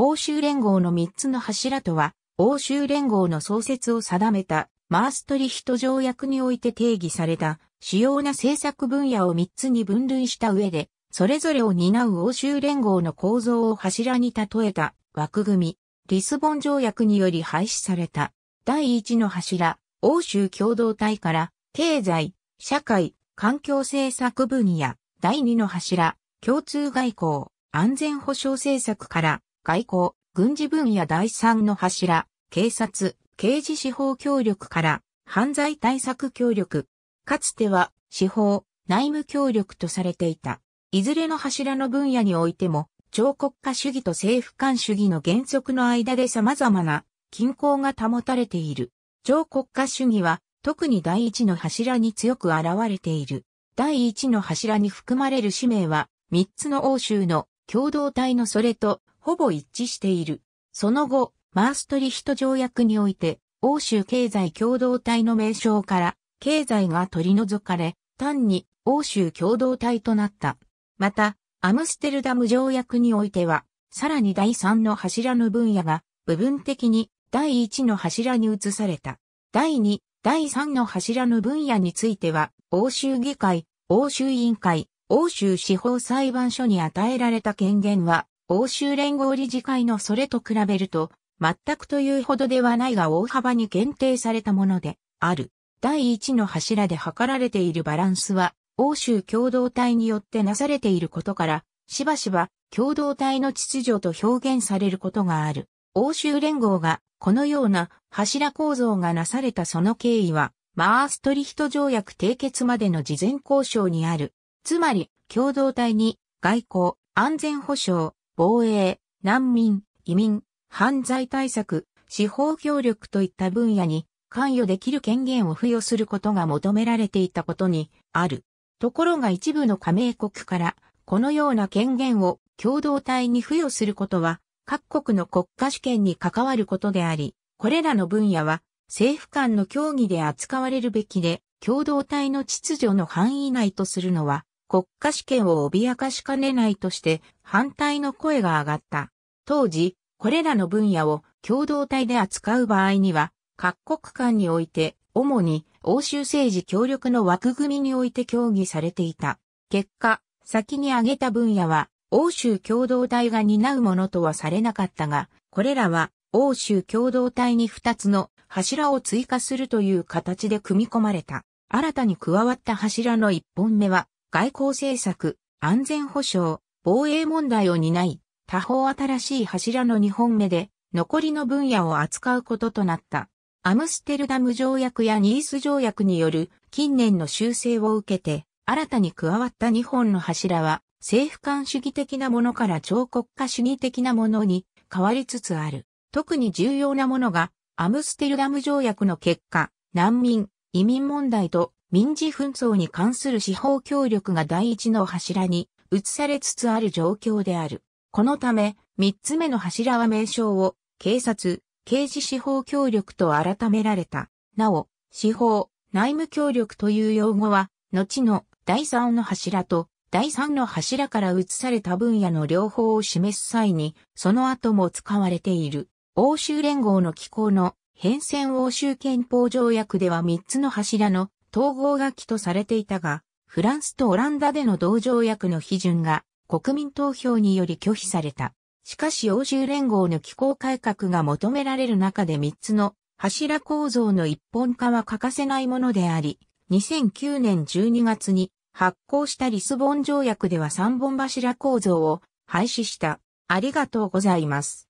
欧州連合の3つの柱とは、欧州連合の創設を定めたマーストリヒト条約において定義された主要な政策分野を3つに分類した上で、それぞれを担う欧州連合の構造を柱に例えた枠組み、リスボン条約により廃止された第1の柱、欧州共同体から経済、社会、環境政策分野、第2の柱、共通外交、安全保障政策から外交、軍事分野第3の柱、警察、刑事司法協力から犯罪対策協力。かつては司法、内務協力とされていた。いずれの柱の分野においても、超国家主義と政府間主義の原則の間で様々な均衡が保たれている。超国家主義は特に第一の柱に強く現れている。第一の柱に含まれる使命は、三つの欧州の共同体のそれとほぼ一致している。その後、マーストリヒト条約において、欧州経済共同体の名称から、経済が取り除かれ、単に欧州共同体となった。また、アムステルダム条約においては、さらに第3の柱の分野が、部分的に第1の柱に移された。第2、第3の柱の分野については、欧州議会、欧州委員会、欧州司法裁判所に与えられた権限は、欧州連合理事会のそれと比べると、全くというほどではないが大幅に限定されたものである。第一の柱で測られているバランスは、欧州共同体によってなされていることから、しばしば共同体の秩序と表現されることがある。欧州連合がこのような柱構造がなされたその経緯は、マーストリヒト条約締結までの事前交渉にある。つまり、共同体に外交、安全保障、防衛、難民、移民、犯罪対策、司法協力といった分野に関与できる権限を付与することが求められていたことにある。ところが一部の加盟国からこのような権限を共同体に付与することは各国の国家主権に関わることであり、これらの分野は政府間の協議で扱われるべきで共同体の秩序の範囲内とするのは国家主権を脅かしかねないとして反対の声が上がった。当時、これらの分野を共同体で扱う場合には、各国間において、主に欧州政治協力の枠組みにおいて協議されていた。結果、先に挙げた分野は、欧州共同体が担うものとはされなかったが、これらは欧州共同体に2つの柱を追加するという形で組み込まれた。新たに加わった柱の1本目は、外交政策、安全保障、防衛問題を担い、他方新しい柱の2本目で、残りの分野を扱うこととなった。アムステルダム条約やニース条約による近年の修正を受けて、新たに加わった2本の柱は、政府間主義的なものから超国家主義的なものに変わりつつある。特に重要なものが、アムステルダム条約の結果、難民、移民問題と民事紛争に関する司法協力が第一の柱に移されつつある状況である。このため、三つ目の柱は名称を警察、刑事司法協力と改められた。なお、司法、内務協力という用語は、後の第三の柱と第三の柱から移された分野の両方を示す際に、その後も使われている。欧州連合の機構の変遷欧州憲法条約では三つの柱の統合楽器とされていたが、フランスとオランダでの同条約の批准が国民投票により拒否された。しかし欧州連合の機構改革が求められる中で3つの柱構造の一本化は欠かせないものであり、2009年12月に発行したリスボン条約では3本柱構造を廃止した。ありがとうございます。